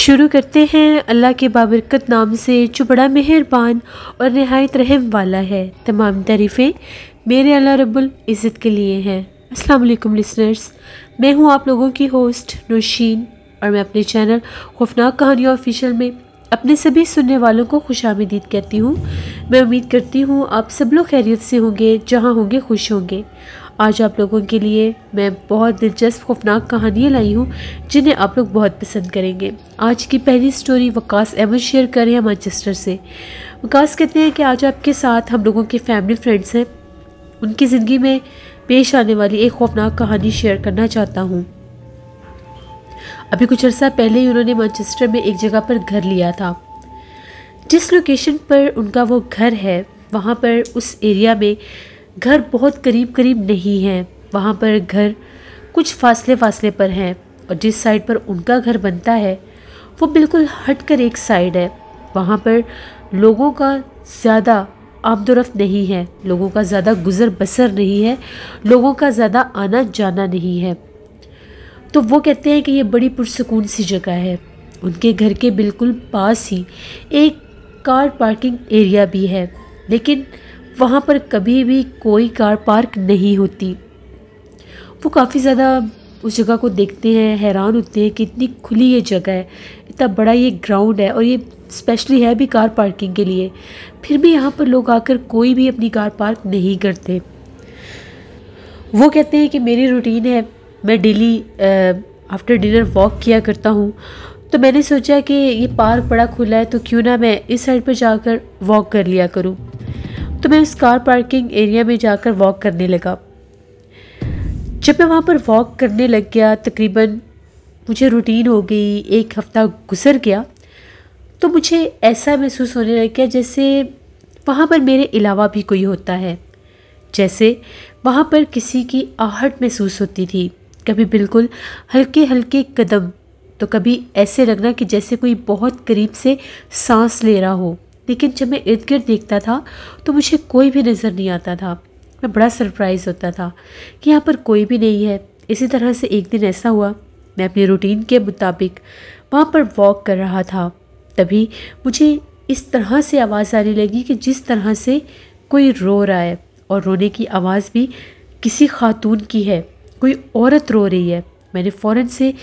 शुरू करते हैं अल्लाह के बाबरकत नाम से जो बड़ा मेहरबान और नहायत रहम वाला है तमाम तारीफ़ें मेरे अल्लाह रब्बुल इज़्ज़त के लिए हैं अस्सलाम वालेकुम लिसनर्स मैं हूँ आप लोगों की होस्ट नौशीन और मैं अपने चैनल खौफनाक कहानियाँ ऑफिशियल में अपने सभी सुनने वालों को खुश आमदीद करती हूँ मैं उम्मीद करती हूँ आप सब लोग खैरियत से होंगे जहाँ होंगे खुश होंगे आज आप लोगों के लिए मैं बहुत दिलचस्प खौफनाक कहानियाँ लाई हूँ जिन्हें आप लोग बहुत पसंद करेंगे आज की पहली स्टोरी वकास अहमद शेयर कर रहे हैं मैनचेस्टर से वकास कहते हैं कि आज आपके साथ हम लोगों के फैमिली फ्रेंड्स हैं उनकी ज़िंदगी में पेश आने वाली एक खौफनाक कहानी शेयर करना चाहता हूँ अभी कुछ अर्सा पहले ही उन्होंने मैनचेस्टर में एक जगह पर घर लिया था जिस लोकेशन पर उनका वो घर है वहाँ पर उस एरिया में घर बहुत करीब करीब नहीं है वहाँ पर घर कुछ फासले फासले पर हैं और जिस साइड पर उनका घर बनता है वो बिल्कुल हट कर एक साइड है वहाँ पर लोगों का ज़्यादा आमदोरफ़ नहीं है लोगों का ज़्यादा गुज़र बसर नहीं है लोगों का ज़्यादा आना जाना नहीं है तो वो कहते हैं कि ये बड़ी पुरसकून सी जगह है उनके घर के बिल्कुल पास ही एक कार पार्किंग एरिया भी है लेकिन वहाँ पर कभी भी कोई कार पार्क नहीं होती वो काफ़ी ज़्यादा उस जगह को देखते हैं हैरान होते हैं कि इतनी खुली ये जगह है इतना बड़ा ये ग्राउंड है और ये स्पेशली है भी कार पार्किंग के लिए फिर भी यहाँ पर लोग आकर कोई भी अपनी कार पार्क नहीं करते वो कहते हैं कि मेरी रूटीन है मैं डेली आफ्टर डिनर वॉक किया करता हूँ तो मैंने सोचा कि ये पार्क बड़ा खुला है तो क्यों ना मैं इस साइड पर जाकर वॉक कर लिया करूँ तो मैं उस कार पार्किंग एरिया में जाकर वॉक करने लगा जब मैं वहाँ पर वॉक करने लग गया तकरीबन मुझे रूटीन हो गई एक हफ़्ता गुजर गया तो मुझे ऐसा महसूस होने लग गया जैसे वहाँ पर मेरे अलावा भी कोई होता है जैसे वहाँ पर किसी की आहट महसूस होती थी कभी बिल्कुल हल्के हल्के कदम तो कभी ऐसे लगना कि जैसे कोई बहुत करीब से सांस ले रहा हो लेकिन जब मैं इर्द गिर्द देखता था तो मुझे कोई भी नज़र नहीं आता था मैं बड़ा सरप्राइज़ होता था कि यहाँ पर कोई भी नहीं है इसी तरह से एक दिन ऐसा हुआ मैं अपनी रूटीन के मुताबिक वहाँ पर वॉक कर रहा था तभी मुझे इस तरह से आवाज़ आने लगी कि जिस तरह से कोई रो रहा है और रोने की आवाज़ भी किसी खातून की है कोई औरत रो रही है मैंने फ़ौर से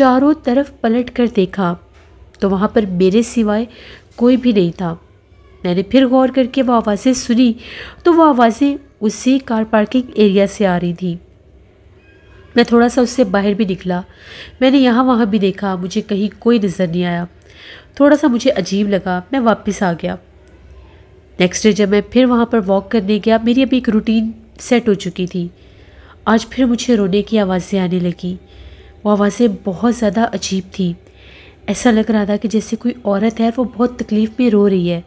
चारों तरफ पलट कर देखा तो वहाँ पर मेरे सिवाय कोई भी नहीं था मैंने फिर गौर करके वह आवाज़ें सुनी तो वह आवाज़ें उसी कार पार्किंग एरिया से आ रही थी मैं थोड़ा सा उससे बाहर भी निकला मैंने यहाँ वहाँ भी देखा मुझे कहीं कोई नज़र नहीं आया थोड़ा सा मुझे अजीब लगा मैं वापस आ गया नेक्स्ट डे जब मैं फिर वहाँ पर वॉक करने गया मेरी अभी एक रूटीन सेट हो चुकी थी आज फिर मुझे रोने की आवाज़ें आने लगी वो आवाज़ें बहुत ज़्यादा अजीब थी ऐसा लग रहा था कि जैसे कोई औरत है वो बहुत तकलीफ़ में रो रही है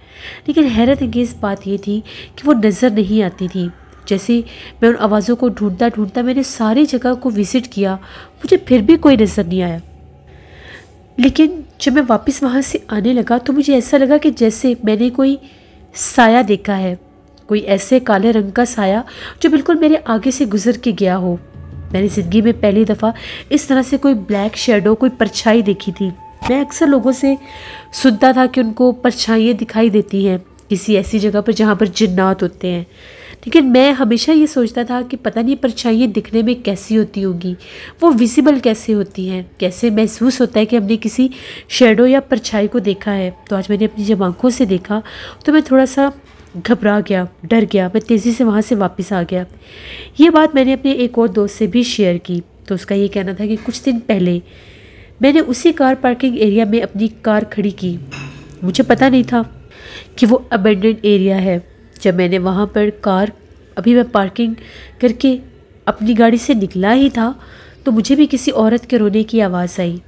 लेकिन हैरत अंगेज़ बात ये थी कि वो नज़र नहीं आती थी जैसे मैं उन आवाज़ों को ढूंढता ढूंढता मैंने सारी जगह को विज़िट किया मुझे फिर भी कोई नज़र नहीं आया लेकिन जब मैं वापस वहाँ से आने लगा तो मुझे ऐसा लगा कि जैसे मैंने कोई साया देखा है कोई ऐसे काले रंग का साया जो बिल्कुल मेरे आगे से गुजर के गया हो मैंने ज़िंदगी में पहली दफ़ा इस तरह से कोई ब्लैक शेडो कोई परछाई देखी थी मैं अक्सर लोगों से सुनता था कि उनको परछाइयाँ दिखाई देती हैं किसी ऐसी जगह पर जहाँ पर जिन्नात होते हैं लेकिन मैं हमेशा ये सोचता था कि पता नहीं परछाइयाँ दिखने में कैसी होती होंगी वो विजिबल कैसे होती हैं कैसे महसूस होता है कि हमने किसी शेडो या परछाई को देखा है तो आज मैंने अपनी जब आँखों से देखा तो मैं थोड़ा सा घबरा गया डर गया मैं तेज़ी से वहाँ से वापस आ गया ये बात मैंने अपने एक और दोस्त से भी शेयर की तो उसका ये कहना था कि कुछ दिन पहले मैंने उसी कार पार्किंग एरिया में अपनी कार खड़ी की मुझे पता नहीं था कि वो अबेंडेंट एरिया है जब मैंने वहाँ पर कार अभी मैं पार्किंग करके अपनी गाड़ी से निकला ही था तो मुझे भी किसी औरत के रोने की आवाज़ आई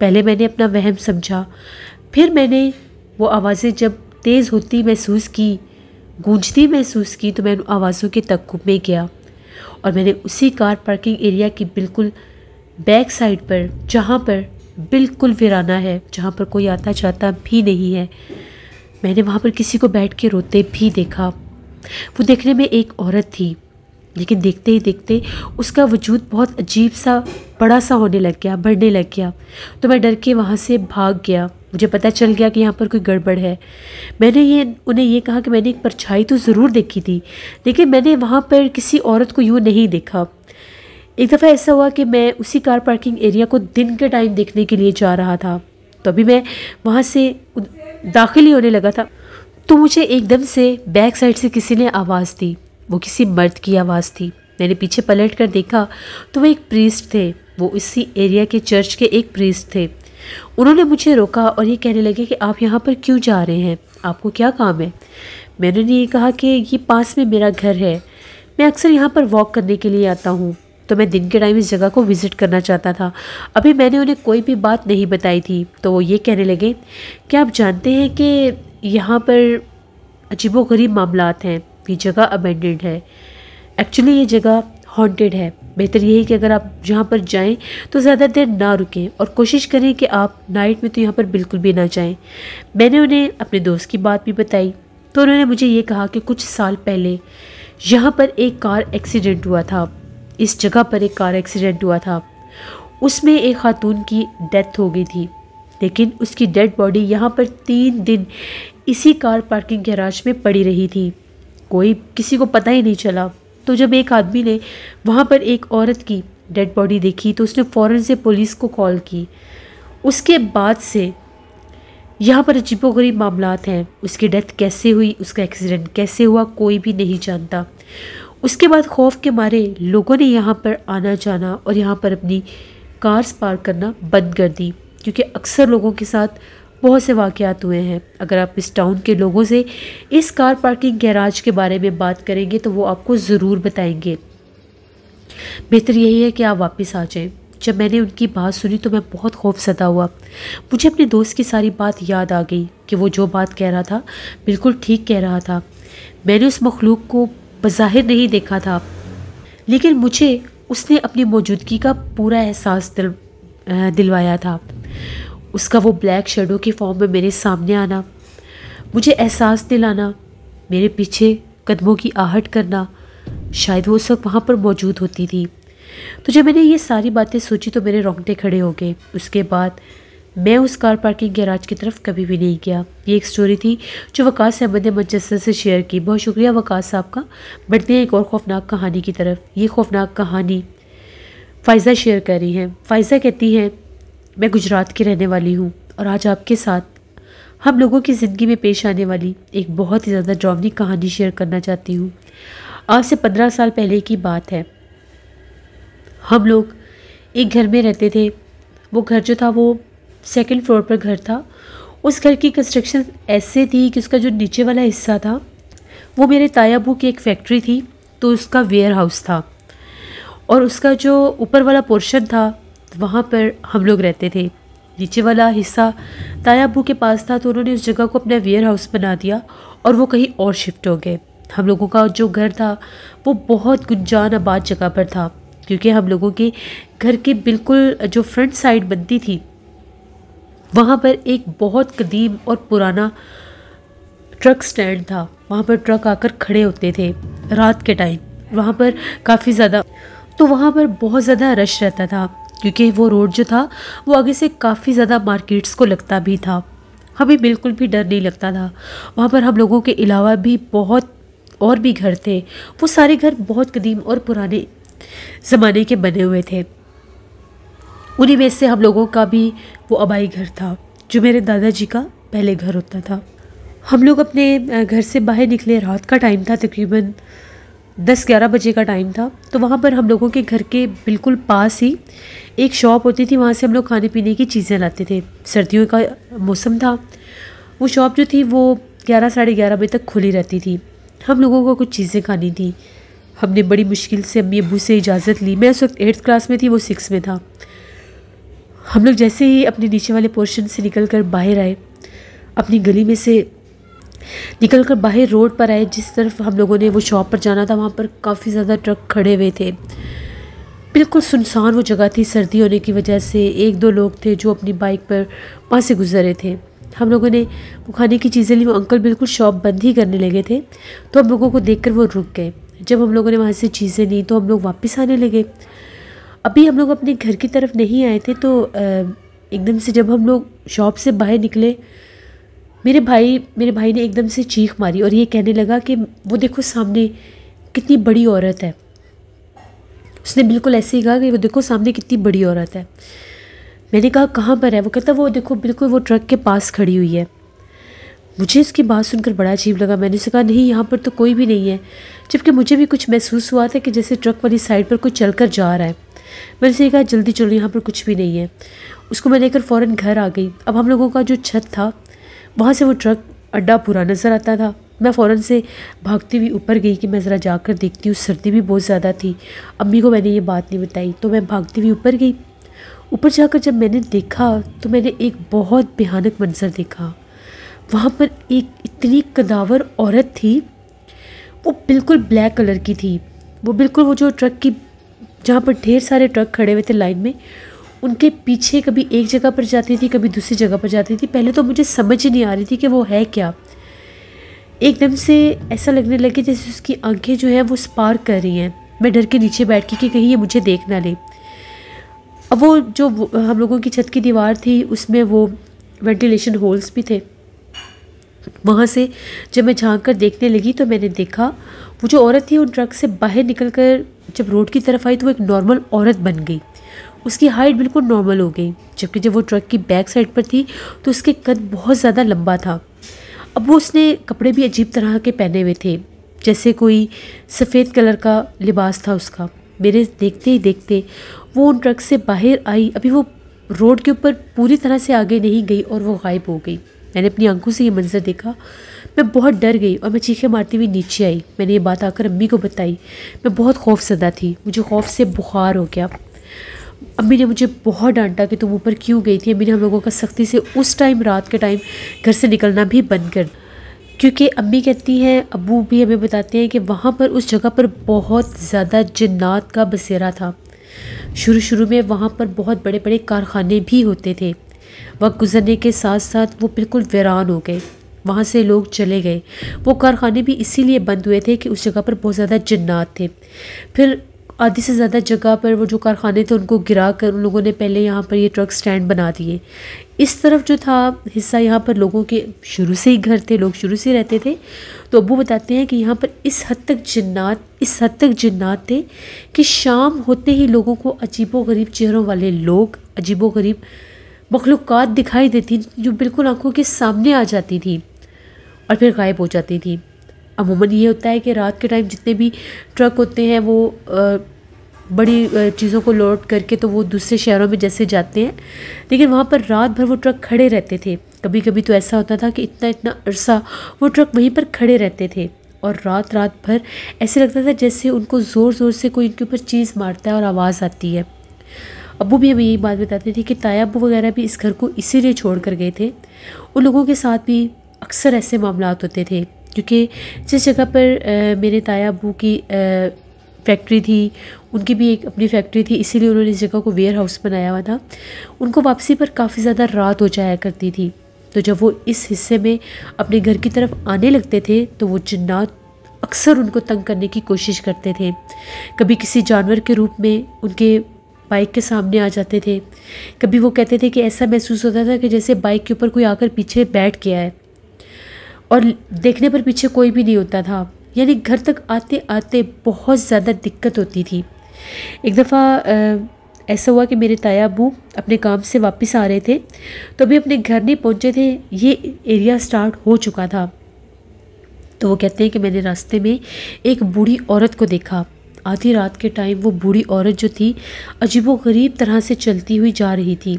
पहले मैंने अपना वहम समझा फिर मैंने वो आवाज़ें जब तेज़ होती महसूस की गूंजती महसूस की तो मैं उन आवाज़ों के तकुब में गया और मैंने उसी कार पार्किंग एरिया की बिल्कुल बैक साइड पर जहाँ पर बिल्कुल वीराना है जहाँ पर कोई आता जाता भी नहीं है मैंने वहाँ पर किसी को बैठ के रोते भी देखा वो देखने में एक औरत थी लेकिन देखते ही देखते उसका वजूद बहुत अजीब सा बड़ा सा होने लग गया बढ़ने लग गया तो मैं डर के वहाँ से भाग गया मुझे पता चल गया कि यहाँ पर कोई गड़बड़ है मैंने ये उन्हें ये कहा कि मैंने एक परछाई तो ज़रूर देखी थी लेकिन मैंने वहाँ पर किसी औरत को यूँ नहीं देखा एक दफ़ा ऐसा हुआ कि मैं उसी कार पार्किंग एरिया को दिन के टाइम देखने के लिए जा रहा था तो अभी मैं वहाँ से दाखिल ही होने लगा था तो मुझे एकदम से बैक साइड से किसी ने आवाज़ दी वो किसी मर्द की आवाज़ थी मैंने पीछे पलट कर देखा तो वो एक प्रीस्ट थे वो इसी एरिया के चर्च के एक प्रीस्ट थे उन्होंने मुझे रोका और ये कहने लगे कि आप यहाँ पर क्यों जा रहे हैं आपको क्या काम है मैंने ये कहा कि ये पास में मेरा घर है मैं अक्सर यहाँ पर वॉक करने के लिए आता हूँ तो मैं दिन के टाइम इस जगह को विज़िट करना चाहता था अभी मैंने उन्हें कोई भी बात नहीं बताई थी तो वो ये कहने लगे क्या आप जानते हैं कि यहाँ पर अजीबोगरीब मामला हैं ये जगह अबेंडेंड है एक्चुअली ये जगह हॉन्टेड है बेहतर यही कि अगर आप जहाँ पर जाएं तो ज़्यादा देर ना रुकें और कोशिश करें कि आप नाइट में तो यहाँ पर बिल्कुल भी ना जाएं मैंने उन्हें अपने दोस्त की बात भी बताई तो उन्होंने मुझे ये कहा कि कुछ साल पहले यहाँ पर एक कार एक्सीडेंट हुआ था इस जगह पर एक कार एक्सीडेंट हुआ था उसमें एक खातून की डेथ हो गई थी लेकिन उसकी डेड बॉडी यहाँ पर तीन दिन इसी कार पार्किंग गैराज में पड़ी रही थी कोई किसी को पता ही नहीं चला तो जब एक आदमी ने वहाँ पर एक औरत की डेड बॉडी देखी तो उसने फ़ौर से पुलिस को कॉल की उसके बाद से यहाँ पर गरीब मामला हैं उसकी डेथ कैसे हुई उसका एक्सीडेंट कैसे हुआ कोई भी नहीं जानता उसके बाद खौफ के मारे लोगों ने यहाँ पर आना जाना और यहाँ पर अपनी कार्स पार्क करना बंद कर दी क्योंकि अक्सर लोगों के साथ बहुत से वाक़ हुए हैं अगर आप इस टाउन के लोगों से इस कार पार्किंग गैराज के बारे में बात करेंगे तो वो आपको ज़रूर बताएंगे बेहतर यही है कि आप वापस आ जाएं जब मैंने उनकी बात सुनी तो मैं बहुत खौफ सदा हुआ मुझे अपने दोस्त की सारी बात याद आ गई कि वो जो बात कह रहा था बिल्कुल ठीक कह रहा था मैंने उस मखलूक को बज़ाहिर नहीं देखा था लेकिन मुझे उसने अपनी मौजूदगी का पूरा एहसास दिल दिलवाया था उसका वो ब्लैक शेडो के फॉर्म में मेरे सामने आना मुझे एहसास दिलाना मेरे पीछे कदमों की आहट करना शायद वो उस वक्त वहाँ पर मौजूद होती थी तो जब मैंने ये सारी बातें सोची तो मेरे रोंगटे खड़े हो गए उसके बाद मैं उस कार पार्किंग गैराज की तरफ कभी भी नहीं गया ये एक स्टोरी थी जो वकास अहमद ने मंचस्टर से शेयर की बहुत शुक्रिया वकास साहब का बढ़ते हैं एक और खौफनाक कहानी की तरफ ये खौफनाक कहानी फ़ाइज़ा शेयर कर रही हैं फ़ाइज़ा कहती हैं मैं गुजरात की रहने वाली हूँ और आज आपके साथ हम लोगों की ज़िंदगी में पेश आने वाली एक बहुत ही ज़्यादा ड्रावनी कहानी शेयर करना चाहती हूँ आज से पंद्रह साल पहले की बात है हम लोग एक घर में रहते थे वो घर जो था वो सेकेंड फ्लोर पर घर था उस घर की कंस्ट्रक्शन ऐसे थी कि उसका जो नीचे वाला हिस्सा था वो मेरे तायाबू की एक फैक्ट्री थी तो उसका वेयर हाउस था और उसका जो ऊपर वाला पोर्शन था वहाँ पर हम लोग रहते थे नीचे वाला हिस्सा तायाबू के पास था तो उन्होंने उस जगह को अपना वेयर हाउस बना दिया और वो कहीं और शिफ्ट हो गए हम लोगों का जो घर था वो बहुत गुंजान आबाद जगह पर था क्योंकि हम लोगों के घर के बिल्कुल जो फ्रंट साइड बनती थी वहाँ पर एक बहुत कदीम और पुराना ट्रक स्टैंड था वहाँ पर ट्रक आकर खड़े होते थे रात के टाइम वहाँ पर काफ़ी ज़्यादा तो वहाँ पर बहुत ज़्यादा रश रहता था क्योंकि वो रोड जो था वो आगे से काफ़ी ज़्यादा मार्केट्स को लगता भी था हमें बिल्कुल भी डर नहीं लगता था वहाँ पर हम लोगों के अलावा भी बहुत और भी घर थे वो सारे घर बहुत कदीम और पुराने ज़माने के बने हुए थे उन्हीं में से हम लोगों का भी वो आबाई घर था जो मेरे दादाजी का पहले घर होता था हम लोग अपने घर से बाहर निकले रात का टाइम था तकरीबन दस ग्यारह बजे का टाइम था तो वहाँ पर हम लोगों के घर के बिल्कुल पास ही एक शॉप होती थी वहाँ से हम लोग खाने पीने की चीज़ें लाते थे सर्दियों का मौसम था वो शॉप जो थी वो ग्यारह साढ़े ग्यारह बजे तक खुली रहती थी हम लोगों को कुछ चीज़ें खानी थी हमने बड़ी मुश्किल से अम्मी अबू से इजाज़त ली मैं उस वक्त एट्थ क्लास में थी वो सिक्स में था हम लोग जैसे ही अपने नीचे वाले पोर्शन से निकल कर बाहर आए अपनी गली में से निकल कर बाहर रोड पर आए जिस तरफ हम लोगों ने वो शॉप पर जाना था वहाँ पर काफ़ी ज़्यादा ट्रक खड़े हुए थे बिल्कुल सुनसान वो जगह थी सर्दी होने की वजह से एक दो लोग थे जो अपनी बाइक पर वहाँ से गुजर रहे थे हम लोगों ने वो खाने की चीज़ें ली वो अंकल बिल्कुल शॉप बंद ही करने लगे थे तो हम लोगों को देखकर वो रुक गए जब हम लोगों ने वहाँ से चीज़ें ली तो हम लोग वापस आने लगे अभी हम लोग अपने घर की तरफ नहीं आए थे तो एकदम से जब हम लोग शॉप से बाहर निकले मेरे भाई मेरे भाई ने एकदम से चीख मारी और ये कहने लगा कि वो देखो सामने कितनी बड़ी औरत है उसने बिल्कुल ऐसे ही कहा कि वो देखो सामने कितनी बड़ी औरत है मैंने कहा कहाँ पर है वो कहता वो देखो बिल्कुल वो ट्रक के पास खड़ी हुई है मुझे उसकी बात सुनकर बड़ा अजीब लगा मैंने उसे कहा नहीं यहाँ पर तो कोई भी नहीं है जबकि मुझे भी कुछ महसूस हुआ था कि जैसे ट्रक वाली साइड पर कोई चल कर जा रहा है मैंने से कहा जल्दी चलो यहाँ पर कुछ भी नहीं है उसको मैं लेकर फ़ौर घर आ गई अब हम लोगों का जो छत था वहाँ से वो ट्रक अड्डा पूरा नज़र आता था मैं फ़ौरन से भागती हुई ऊपर गई कि मैं ज़रा जाकर देखती हूँ सर्दी भी बहुत ज़्यादा थी अम्मी को मैंने ये बात नहीं बताई तो मैं भागती हुई ऊपर गई ऊपर जाकर जब मैंने देखा तो मैंने एक बहुत भयानक मंजर देखा वहाँ पर एक इतनी कदावर औरत थी वो बिल्कुल ब्लैक कलर की थी वो बिल्कुल वो जो ट्रक की जहाँ पर ढेर सारे ट्रक खड़े हुए थे लाइन में उनके पीछे कभी एक जगह पर जाती थी कभी दूसरी जगह पर जाती थी पहले तो मुझे समझ ही नहीं आ रही थी कि वो है क्या एकदम से ऐसा लगने लगे जैसे उसकी आंखें जो हैं वो स्पार्क कर रही हैं मैं डर के नीचे बैठ के कि कहीं ये मुझे देख ना ले अब वो जो हम लोगों की छत की दीवार थी उसमें वो वेंटिलेशन होल्स भी थे वहाँ से जब मैं झांक कर देखने लगी तो मैंने देखा वो जो औरत थी वो ट्रक से बाहर निकल कर जब रोड की तरफ आई तो वो एक नॉर्मल औरत बन गई उसकी हाइट बिल्कुल नॉर्मल हो गई जबकि जब वो ट्रक की बैक साइड पर थी तो उसके कद बहुत ज़्यादा लंबा था अब वो उसने कपड़े भी अजीब तरह के पहने हुए थे जैसे कोई सफ़ेद कलर का लिबास था उसका मेरे देखते ही देखते वो उन ट्रक से बाहर आई अभी वो रोड के ऊपर पूरी तरह से आगे नहीं गई और वो गायब हो गई मैंने अपनी आंखों से ये मंजर देखा मैं बहुत डर गई और मैं चीखें मारती हुई नीचे आई मैंने ये बात आकर अम्मी को बताई मैं बहुत खौफ सदा थी मुझे खौफ से बुखार हो गया अम्मी ने मुझे बहुत डांटा कि तुम ऊपर क्यों गई थी अम्मी ने हम लोगों का सख्ती से उस टाइम रात के टाइम घर से निकलना भी बंद कर क्योंकि अम्मी कहती हैं अबू भी हमें बताते हैं कि वहाँ पर उस जगह पर बहुत ज़्यादा जन्नात का बसेरा था शुरू शुरू में वहाँ पर बहुत बड़े बड़े कारखाने भी होते थे वक्त गुजरने के साथ साथ वो बिल्कुल वीरान हो गए वहाँ से लोग चले गए वो कारखाने भी इसीलिए बंद हुए थे कि उस जगह पर बहुत ज़्यादा जन्नात थे फिर आधी से ज़्यादा जगह पर वो जो कारखाने थे उनको गिरा कर उन लोगों ने पहले यहाँ पर ये ट्रक स्टैंड बना दिए इस तरफ जो था हिस्सा यहाँ पर लोगों के शुरू से ही घर थे लोग शुरू से रहते थे तो अबू बताते हैं कि यहाँ पर इस हद तक जन्नात इस हद तक जन्नात थे कि शाम होते ही लोगों को अजीबो गरीब चेहरों वाले लोग अजीबो गरीब मखलूक़ दिखाई देती जो बिल्कुल आंखों के सामने आ जाती थी और फिर गायब हो जाती थी अमूमन ये होता है कि रात के टाइम जितने भी ट्रक होते हैं वो बड़ी चीज़ों को लोड करके तो वो दूसरे शहरों में जैसे जाते हैं लेकिन वहाँ पर रात भर वो ट्रक खड़े रहते थे कभी कभी तो ऐसा होता था कि इतना इतना अरसा वो ट्रक वहीं पर खड़े रहते थे और रात रात भर ऐसे लगता था जैसे उनको ज़ोर ज़ोर से कोई उनके ऊपर चीज़ मारता है और आवाज़ आती है अबू भी हमें यही बात बताते थे कि ताया अबू वगैरह भी इस घर को इसीलिए छोड़ कर गए थे उन लोगों के साथ भी अक्सर ऐसे मामला होते थे क्योंकि जिस जगह पर आ, मेरे ताया अबू की आ, फैक्ट्री थी उनकी भी एक अपनी फैक्ट्री थी इसीलिए उन्होंने इस जगह को वेयर हाउस बनाया हुआ था उनको वापसी पर काफ़ी ज़्यादा रात हो जाया करती थी तो जब वो इस हिस्से में अपने घर की तरफ आने लगते थे तो वो जन्नात अक्सर उनको तंग करने की कोशिश करते थे कभी किसी जानवर के रूप में उनके बाइक के सामने आ जाते थे कभी वो कहते थे कि ऐसा महसूस होता था कि जैसे बाइक के ऊपर कोई आकर पीछे बैठ गया है और देखने पर पीछे कोई भी नहीं होता था यानी घर तक आते आते बहुत ज़्यादा दिक्कत होती थी एक दफ़ा ऐसा हुआ कि मेरे ताया अबू अपने काम से वापस आ रहे थे तो अभी अपने घर नहीं पहुँचे थे ये एरिया स्टार्ट हो चुका था तो वो कहते हैं कि मैंने रास्ते में एक बूढ़ी औरत को देखा आधी रात के टाइम वो बूढ़ी औरत जो थी अजीबोगरीब तरह से चलती हुई जा रही थी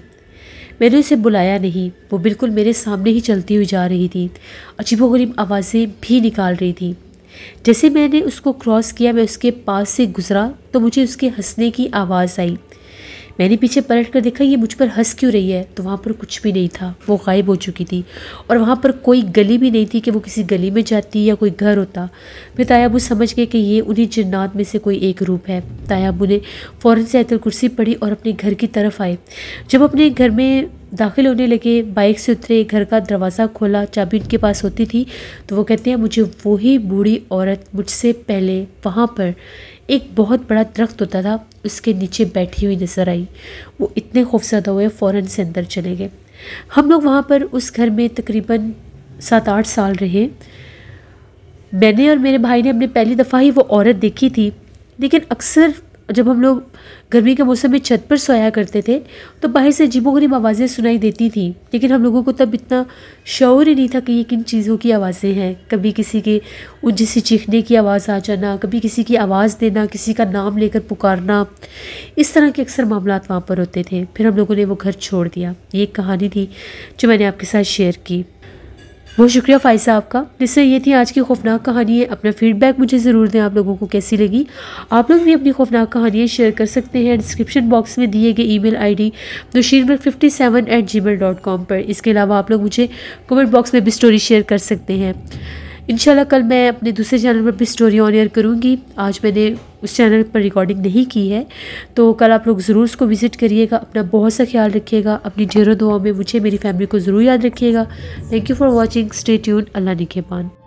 मैंने उसे बुलाया नहीं वो बिल्कुल मेरे सामने ही चलती हुई जा रही थी अजीबोगरीब आवाज़ें भी निकाल रही थी जैसे मैंने उसको क्रॉस किया मैं उसके पास से गुज़रा तो मुझे उसके हंसने की आवाज़ आई मैंने पीछे पलट कर देखा ये मुझ पर हंस क्यों रही है तो वहाँ पर कुछ भी नहीं था वो गायब हो चुकी थी और वहाँ पर कोई गली भी नहीं थी कि वो किसी गली में जाती या कोई घर होता फिर तायाबू समझ गए कि ये उन्हीं जन्नात में से कोई एक रूप है तायाबू ने फ़ौरन से आयतल कुर्सी पढ़ी और अपने घर की तरफ आए जब अपने घर में दाखिल होने लगे बाइक से उतरे घर का दरवाज़ा खोला चाबी उनके पास होती थी तो वो कहते हैं मुझे वही बूढ़ी औरत मुझसे पहले वहाँ पर एक बहुत बड़ा दरख्त होता था उसके नीचे बैठी हुई नज़र आई वो इतने खौफजदा हुए फ़ौर से अंदर चले गए हम लोग वहाँ पर उस घर में तकरीबन सात आठ साल रहे मैंने और मेरे भाई ने हमने पहली दफ़ा ही वो औरत देखी थी लेकिन अक्सर जब हम लोग गर्मी के मौसम में छत पर सोया करते थे तो बाहर से अजीबोगरीब आवाज़ें सुनाई देती थी लेकिन हम लोगों को तब इतना शौर ही नहीं था कि ये किन चीज़ों की आवाज़ें हैं कभी किसी के उन जैसे चीखने की आवाज़ आ जाना कभी किसी की आवाज़ देना किसी का नाम लेकर पुकारना इस तरह के अक्सर मामला वहाँ पर होते थे फिर हम लोगों ने वो घर छोड़ दिया ये एक कहानी थी जो मैंने आपके साथ शेयर की बहुत शुक्रिया फ़ाइज साहब का जिससे ये थी आज की खौफनाक कहानी है अपना फीडबैक मुझे ज़रूर दें आप लोगों को कैसी लगी आप लोग भी अपनी खौफनाक कहानियाँ शेयर कर सकते हैं डिस्क्रिप्शन बॉक्स में दिए गए ईमेल आईडी नशीरमल fifty seven eight Gmail dot com पर इसके अलावा आप लोग मुझे कमेंट बॉक्स में भी स्टोरी शेयर कर सकते हैं इन कल मैं अपने दूसरे चैनल पर भी स्टोरी ऑन एयर करूँगी आज मैंने उस चैनल पर रिकॉर्डिंग नहीं की है तो कल आप लोग ज़रूर उसको विज़िट करिएगा अपना बहुत सा ख्याल रखिएगा अपनी ढेरों दुआ में मुझे मेरी फैमिली को ज़रूर याद रखिएगा thank you for watching stay tune अल्लाह निकेबान